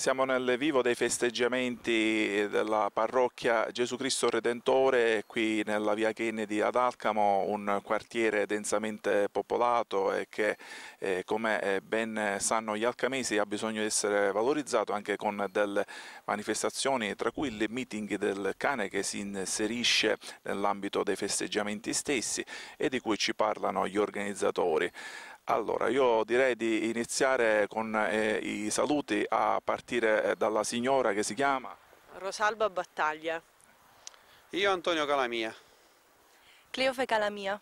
Siamo nel vivo dei festeggiamenti della parrocchia Gesù Cristo Redentore qui nella via Kennedy ad Alcamo, un quartiere densamente popolato e che eh, come eh, ben sanno gli alcamesi ha bisogno di essere valorizzato anche con delle manifestazioni tra cui il meeting del cane che si inserisce nell'ambito dei festeggiamenti stessi e di cui ci parlano gli organizzatori. Allora, io direi di iniziare con eh, i saluti a partire eh, dalla signora che si chiama Rosalba Battaglia. Io Antonio Calamia. Cleofe Calamia.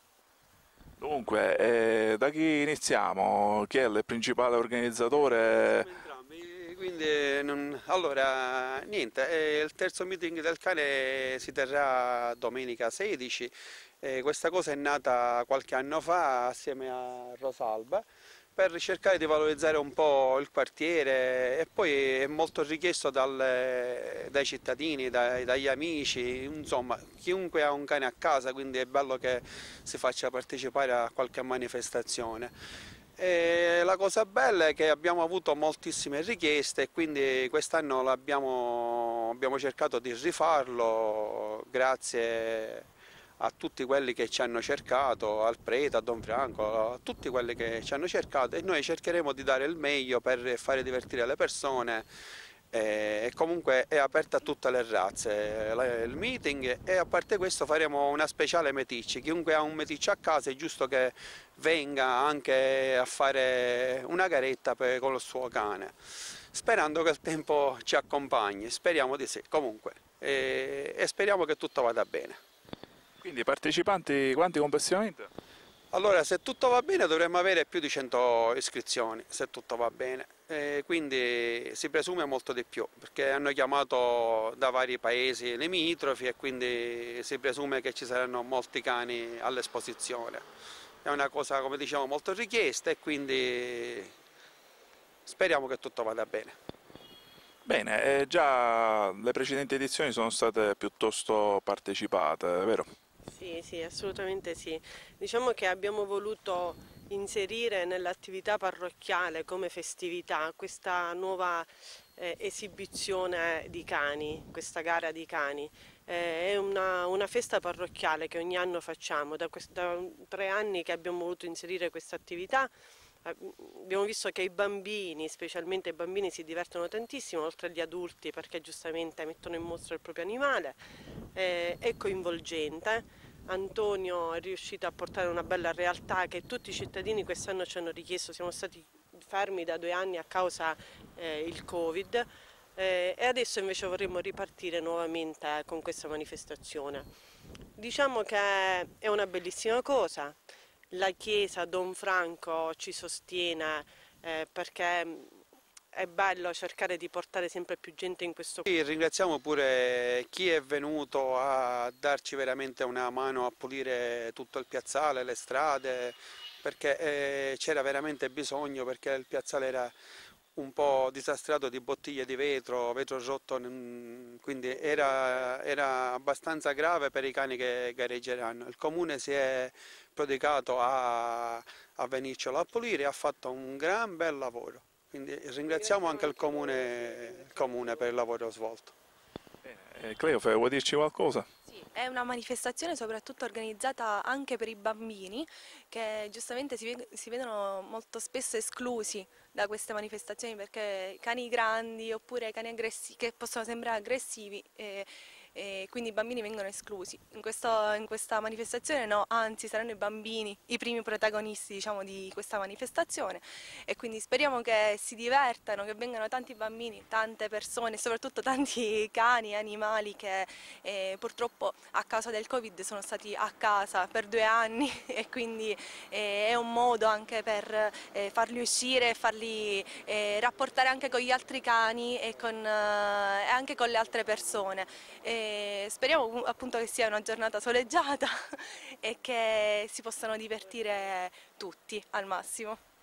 Dunque, eh, da chi iniziamo? Chi è il principale organizzatore? quindi, non... allora, niente, eh, il terzo meeting del cane si terrà domenica 16 e questa cosa è nata qualche anno fa assieme a Rosalba per cercare di valorizzare un po' il quartiere e poi è molto richiesto dal, dai cittadini, dai, dagli amici, insomma chiunque ha un cane a casa quindi è bello che si faccia partecipare a qualche manifestazione. E la cosa bella è che abbiamo avuto moltissime richieste e quindi quest'anno abbiamo cercato di rifarlo grazie a tutti quelli che ci hanno cercato, al prete, a Don Franco, a tutti quelli che ci hanno cercato e noi cercheremo di dare il meglio per fare divertire le persone e comunque è aperta a tutte le razze il meeting e a parte questo faremo una speciale meticci chiunque ha un meticcio a casa è giusto che venga anche a fare una garetta per, con il suo cane sperando che il tempo ci accompagni speriamo di sì comunque e, e speriamo che tutto vada bene quindi partecipanti quanti complessivamente? Allora, se tutto va bene dovremmo avere più di 100 iscrizioni, se tutto va bene, e quindi si presume molto di più, perché hanno chiamato da vari paesi limitrofi e quindi si presume che ci saranno molti cani all'esposizione. È una cosa, come diciamo, molto richiesta e quindi speriamo che tutto vada bene. Bene, eh, già le precedenti edizioni sono state piuttosto partecipate, vero? Sì, sì, assolutamente sì. Diciamo che abbiamo voluto inserire nell'attività parrocchiale come festività questa nuova eh, esibizione di cani, questa gara di cani. Eh, è una, una, festa parrocchiale che ogni anno facciamo, da, da tre anni che abbiamo voluto inserire questa attività eh, abbiamo visto che i bambini, specialmente i bambini, si divertono tantissimo, oltre agli adulti perché giustamente mettono in mostra il proprio animale, eh, è coinvolgente Antonio è riuscito a portare una bella realtà che tutti i cittadini quest'anno ci hanno richiesto, siamo stati fermi da due anni a causa eh, Covid eh, e adesso invece vorremmo ripartire nuovamente con questa manifestazione. Diciamo che è una bellissima cosa, la Chiesa Don Franco ci sostiene eh, perché è bello cercare di portare sempre più gente in questo posto. ringraziamo pure chi è venuto a darci veramente una mano a pulire tutto il piazzale, le strade, perché eh, c'era veramente bisogno perché il piazzale era un po' disastrato di bottiglie di vetro, vetro rotto, quindi era, era, abbastanza grave per i cani che gareggeranno. Il comune si è prodigato a, a venircelo a pulire e ha fatto un gran bel lavoro. Quindi ringraziamo anche il comune, il comune per il lavoro svolto. Eh, Cleo, vuoi dirci qualcosa? È una manifestazione soprattutto organizzata anche per i bambini che giustamente si, si, vedono molto spesso esclusi da queste manifestazioni perché cani grandi oppure cani aggressivi che possono sembrare aggressivi eh, e quindi i bambini vengono esclusi. In, questo, in, questa manifestazione no, anzi saranno i bambini i primi protagonisti diciamo, di questa manifestazione e quindi speriamo che si divertano, che vengano tanti bambini, tante persone, soprattutto tanti cani e animali che eh, purtroppo a causa del Covid sono stati a casa per due anni e quindi eh, è un modo anche per eh, farli uscire, farli eh, rapportare anche con gli altri cani e con, eh, anche con le altre persone. E, speriamo appunto che sia una giornata soleggiata e che si possano divertire tutti al massimo.